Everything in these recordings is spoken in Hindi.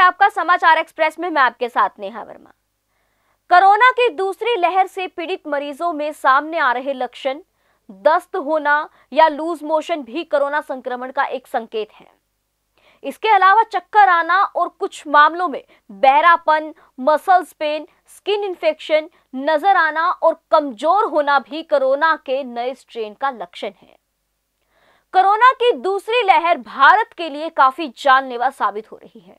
है आपका समाचार एक्सप्रेस में मैं आपके साथ नेहा वर्मा कोरोना की दूसरी लहर से पीड़ित मरीजों में सामने आ रहे लक्षण दस्त होना या लूज मोशन भी कोरोना संक्रमण का एक संकेत है इसके अलावा चक्कर आना और कुछ मामलों में बहरापन मसल्स पेन स्किन इन्फेक्शन नजर आना और कमजोर होना भी कोरोना के नए स्ट्रेन का लक्षण है कोरोना की दूसरी लहर भारत के लिए काफी जानलेवा साबित हो रही है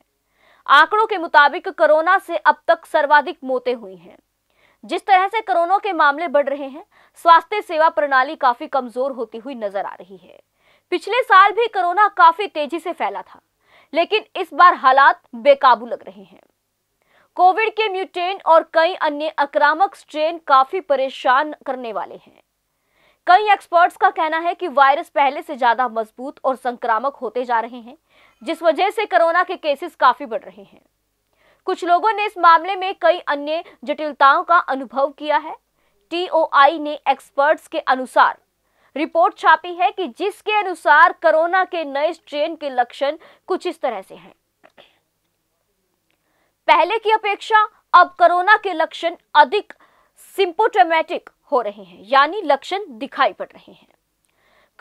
आंकड़ों के मुताबिक कोरोना से अब तक सर्वाधिक मौतें हुई हैं जिस तरह से कोरोना के मामले बढ़ रहे हैं स्वास्थ्य सेवा प्रणाली काफी कमजोर होती हुई नजर आ रही है पिछले साल भी कोरोना काफी तेजी से फैला था लेकिन इस बार हालात बेकाबू लग रहे हैं कोविड के म्यूटेंट और कई अन्य आक्रामक स्ट्रेन काफी परेशान करने वाले हैं कई एक्सपर्ट्स का कहना है कि वायरस पहले से ज्यादा मजबूत और संक्रामक होते जा रहे हैं जिस वजह से कोरोना के केसेस काफी बढ़ रहे हैं कुछ लोगों ने इस मामले में कई अन्य जटिलताओं का अनुभव किया है टीओआई ने एक्सपर्ट्स के अनुसार रिपोर्ट छापी है कि जिसके अनुसार कोरोना के नए स्ट्रेन के लक्षण कुछ इस तरह से हैं पहले की अपेक्षा अब कोरोना के लक्षण अधिक सिंपोटोमेटिक हो रहे हैं यानी लक्षण दिखाई पड़ रहे हैं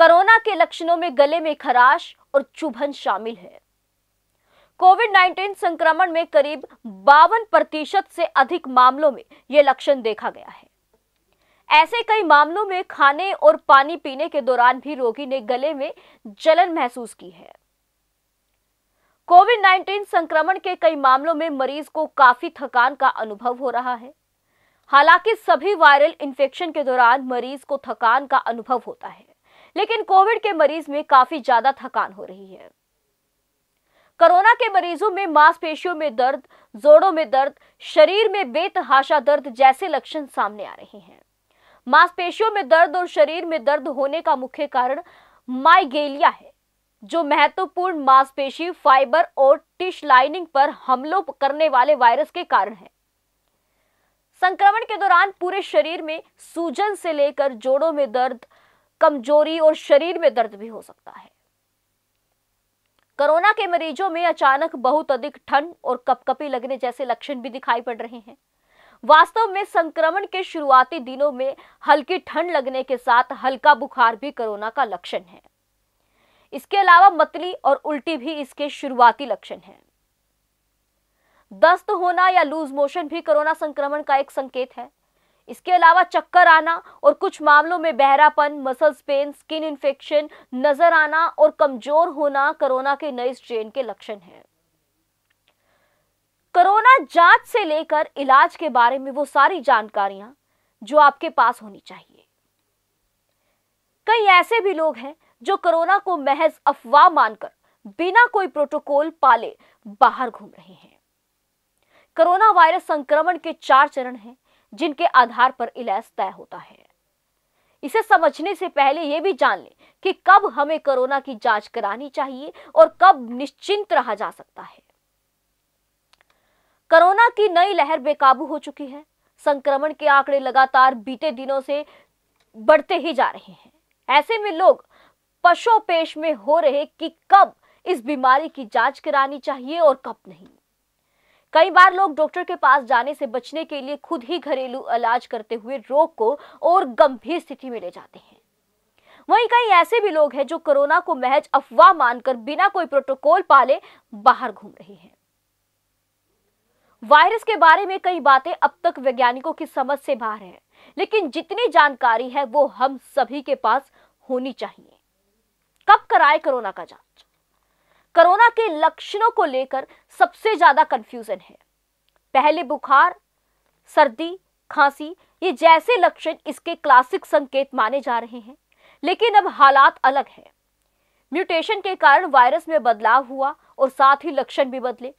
कोरोना के लक्षणों में गले में खराश और चुभन शामिल है कोविड 19 संक्रमण में करीब बावन प्रतिशत से अधिक मामलों में ये लक्षण देखा गया है ऐसे कई मामलों में खाने और पानी पीने के दौरान भी रोगी ने गले में जलन महसूस की है कोविड 19 संक्रमण के कई मामलों में मरीज को काफी थकान का अनुभव हो रहा है हालांकि सभी वायरल इन्फेक्शन के दौरान मरीज को थकान का अनुभव होता है लेकिन कोविड के मरीज में काफी ज्यादा थकान हो रही है कोरोना के मरीजों में मांसपेशियों में दर्द जोड़ों में दर्द शरीर में बेतहाशा दर्द जैसे लक्षण सामने आ रहे हैं मांसपेशियों में दर्द और शरीर में दर्द होने का मुख्य कारण माइगेलिया है जो महत्वपूर्ण मांसपेशी फाइबर और टिश लाइनिंग पर हमलों करने वाले वायरस के कारण है संक्रमण के दौरान पूरे शरीर में सूजन से लेकर जोड़ों में दर्द कमजोरी और शरीर में दर्द भी हो सकता है कोरोना के मरीजों में अचानक बहुत अधिक ठंड और कपकपी लगने जैसे लक्षण भी दिखाई पड़ रहे हैं वास्तव में संक्रमण के शुरुआती दिनों में हल्की ठंड लगने के साथ हल्का बुखार भी कोरोना का लक्षण है इसके अलावा मतली और उल्टी भी इसके शुरुआती लक्षण हैं। दस्त होना या लूज मोशन भी कोरोना संक्रमण का एक संकेत है इसके अलावा चक्कर आना और कुछ मामलों में बहरापन मसल्स पेन स्किन इन्फेक्शन नजर आना और कमजोर होना कोरोना के नए स्ट्रेन के लक्षण हैं कोरोना जांच से लेकर इलाज के बारे में वो सारी जानकारियां जो आपके पास होनी चाहिए कई ऐसे भी लोग हैं जो कोरोना को महज अफवाह मानकर बिना कोई प्रोटोकॉल पाले बाहर घूम रहे हैं कोरोना वायरस संक्रमण के चार चरण हैं जिनके आधार पर इलाज तय होता है इसे समझने से पहले यह भी जान लें कि कब हमें कोरोना की जांच करानी चाहिए और कब निश्चिंत रहा जा सकता है कोरोना की नई लहर बेकाबू हो चुकी है संक्रमण के आंकड़े लगातार बीते दिनों से बढ़ते ही जा रहे हैं ऐसे में लोग पशुपेश पेश में हो रहे कि कब इस बीमारी की जांच करानी चाहिए और कब नहीं कई बार लोग डॉक्टर के पास जाने से बचने के लिए खुद ही घरेलू इलाज करते हुए रोग को और गंभीर स्थिति में ले जाते हैं वहीं कई ऐसे भी लोग हैं जो कोरोना को महज अफवाह मानकर बिना कोई प्रोटोकॉल पाले बाहर घूम रहे हैं वायरस के बारे में कई बातें अब तक वैज्ञानिकों की समझ से बाहर है लेकिन जितनी जानकारी है वो हम सभी के पास होनी चाहिए कब कराए कोरोना का जांच कोरोना के लक्षणों को लेकर सबसे ज्यादा कंफ्यूजन है पहले बुखार सर्दी खांसी ये जैसे लक्षण इसके क्लासिक संकेत माने जा रहे हैं लेकिन अब हालात अलग है म्यूटेशन के कारण वायरस में बदलाव हुआ और साथ ही लक्षण भी बदले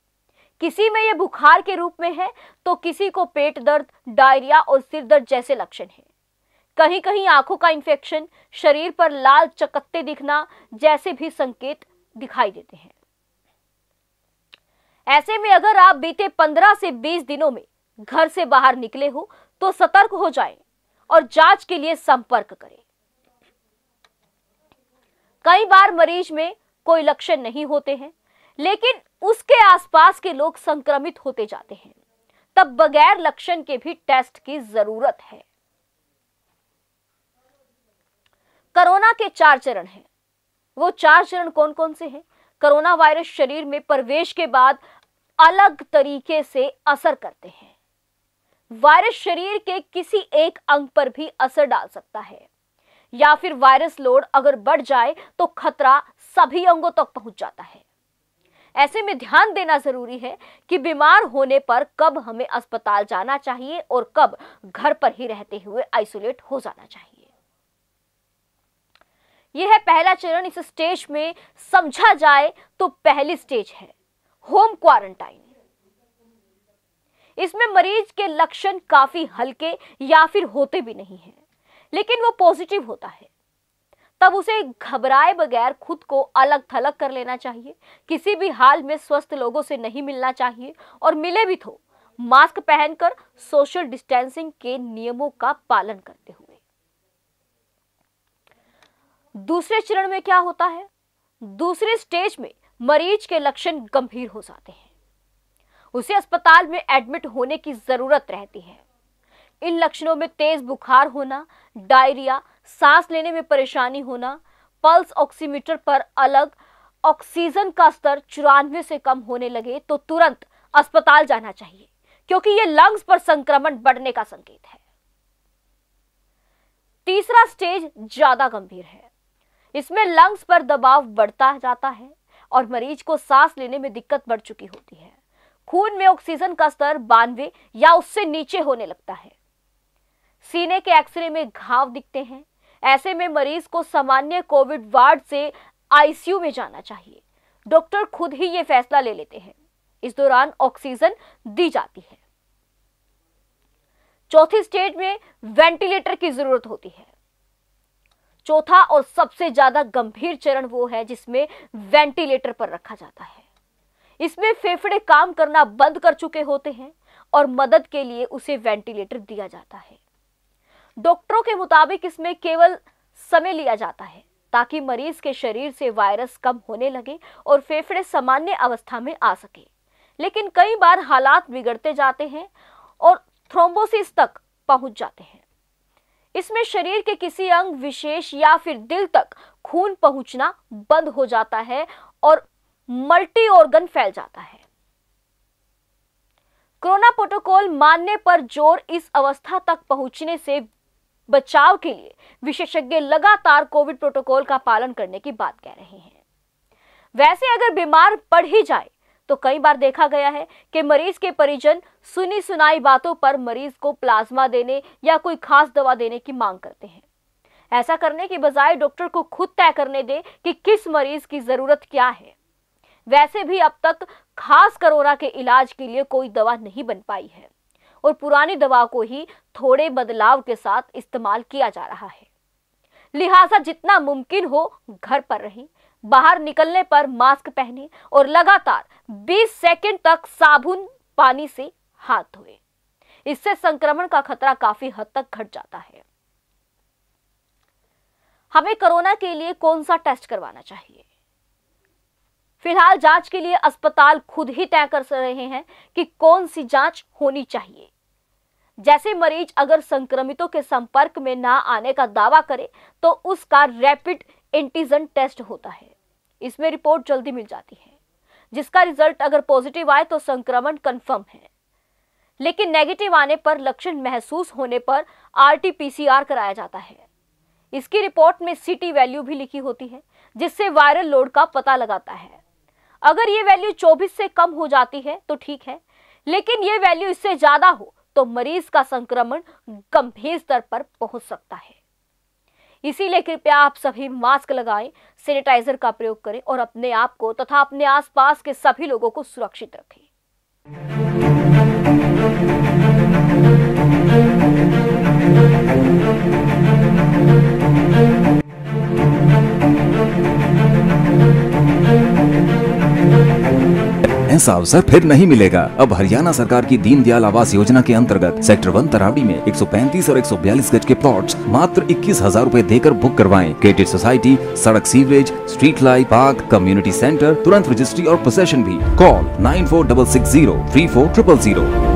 किसी में ये बुखार के रूप में है तो किसी को पेट दर्द डायरिया और सिर दर्द जैसे लक्षण है कहीं कहीं आंखों का इन्फेक्शन शरीर पर लाल चकत्ते दिखना जैसे भी संकेत दिखाई देते हैं ऐसे में अगर आप बीते 15 से 20 दिनों में घर से बाहर निकले हो तो सतर्क हो जाएं और जांच के लिए संपर्क करें कई बार मरीज में कोई लक्षण नहीं होते हैं लेकिन उसके आसपास के लोग संक्रमित होते जाते हैं तब बगैर लक्षण के भी टेस्ट की जरूरत है कोरोना के चार चरण हैं वो चार चरण कौन कौन से हैं कोरोना वायरस शरीर में प्रवेश के बाद अलग तरीके से असर करते हैं वायरस शरीर के किसी एक अंग पर भी असर डाल सकता है या फिर वायरस लोड अगर बढ़ जाए तो खतरा सभी अंगों तक पहुंच जाता है ऐसे में ध्यान देना जरूरी है कि बीमार होने पर कब हमें अस्पताल जाना चाहिए और कब घर पर ही रहते हुए आइसोलेट हो जाना चाहिए यह है पहला चरण इस स्टेज में समझा जाए तो पहली स्टेज है होम क्वारंटाइन इसमें मरीज के लक्षण काफी हल्के या फिर होते भी नहीं है लेकिन वो पॉजिटिव होता है तब उसे घबराए बगैर खुद को अलग थलग कर लेना चाहिए किसी भी हाल में स्वस्थ लोगों से नहीं मिलना चाहिए और मिले भी तो मास्क पहनकर सोशल डिस्टेंसिंग के नियमों का पालन करते हुए दूसरे चरण में क्या होता है दूसरे स्टेज में मरीज के लक्षण गंभीर हो जाते हैं उसे अस्पताल में एडमिट होने की जरूरत रहती है इन लक्षणों में तेज बुखार होना डायरिया सांस लेने में परेशानी होना पल्स ऑक्सीमीटर पर अलग ऑक्सीजन का स्तर चौरानवे से कम होने लगे तो तुरंत अस्पताल जाना चाहिए क्योंकि यह लंग्स पर संक्रमण बढ़ने का संकेत है तीसरा स्टेज ज्यादा गंभीर है इसमें लंग्स पर दबाव बढ़ता जाता है और मरीज को सांस लेने में दिक्कत बढ़ चुकी होती है खून में ऑक्सीजन का स्तर बानवे या उससे नीचे होने लगता है सीने के एक्सरे में घाव दिखते हैं ऐसे में मरीज को सामान्य कोविड वार्ड से आईसीयू में जाना चाहिए डॉक्टर खुद ही ये फैसला ले लेते हैं इस दौरान ऑक्सीजन दी जाती है चौथी स्टेज में वेंटिलेटर की जरूरत होती है चौथा और सबसे ज्यादा गंभीर चरण वो है जिसमें वेंटिलेटर पर रखा जाता है इसमें फेफड़े काम करना बंद कर चुके होते हैं और मदद के लिए उसे वेंटिलेटर दिया जाता है डॉक्टरों के मुताबिक इसमें केवल समय लिया जाता है ताकि मरीज के शरीर से वायरस कम होने लगे और फेफड़े सामान्य अवस्था में आ सके लेकिन कई बार हालात बिगड़ते जाते हैं और थ्रोम्बोसिस तक पहुंच जाते हैं इसमें शरीर के किसी अंग विशेष या फिर दिल तक खून पहुंचना बंद हो जाता है और मल्टी ऑर्गन फैल जाता है कोरोना प्रोटोकॉल मानने पर जोर इस अवस्था तक पहुंचने से बचाव के लिए विशेषज्ञ लगातार कोविड प्रोटोकॉल का पालन करने की बात कह रहे हैं वैसे अगर बीमार पड़ ही जाए तो कई बार देखा गया है कि मरीज के परिजन सुनी सुनाई बातों पर मरीज को प्लाज्मा देने या कोई खास दवा देने की मांग करते हैं ऐसा करने के बजाय डॉक्टर को खुद तय करने दे कि किस मरीज की जरूरत क्या है वैसे भी अब तक खास कोरोना के इलाज के लिए कोई दवा नहीं बन पाई है और पुरानी दवा को ही थोड़े बदलाव के साथ इस्तेमाल किया जा रहा है लिहाजा जितना मुमकिन हो घर पर रहें बाहर निकलने पर मास्क पहने और लगातार 20 सेकंड तक साबुन पानी से हाथ धोए इससे संक्रमण का खतरा काफी हद तक घट जाता है हमें कोरोना के लिए कौन सा टेस्ट करवाना चाहिए फिलहाल जांच के लिए अस्पताल खुद ही तय कर रहे हैं कि कौन सी जांच होनी चाहिए जैसे मरीज अगर संक्रमितों के संपर्क में ना आने का दावा करे तो उसका रैपिड एंटीजन टेस्ट होता है इसमें रिपोर्ट जल्दी मिल जाती है जिसका रिजल्ट अगर पॉजिटिव आए तो संक्रमण कंफर्म है लेकिन नेगेटिव आने पर लक्षण महसूस होने पर आरटीपीसीआर कराया जाता है इसकी रिपोर्ट में सिटी वैल्यू भी लिखी होती है जिससे वायरल लोड का पता लगाता है अगर ये वैल्यू 24 से कम हो जाती है तो ठीक है लेकिन ये वैल्यू इससे ज़्यादा हो तो मरीज का संक्रमण गंभीर स्तर पर पहुंच सकता है इसीलिए कृपया आप सभी मास्क लगाएं सैनिटाइजर का प्रयोग करें और अपने आप को तथा अपने आसपास के सभी लोगों को सुरक्षित रखें ऐसा अवसर फिर नहीं मिलेगा अब हरियाणा सरकार की दीनदयाल आवास योजना के अंतर्गत सेक्टर वन तराबी में 135 और 142 गज के प्लॉट्स मात्र इक्कीस हजार रूपए देकर बुक करवाएं क्रेडिट सोसाइटी सड़क sewerage street light park community centre तुरंत रजिस्ट्री और प्रोसेशन भी call nine four double six zero three four triple zero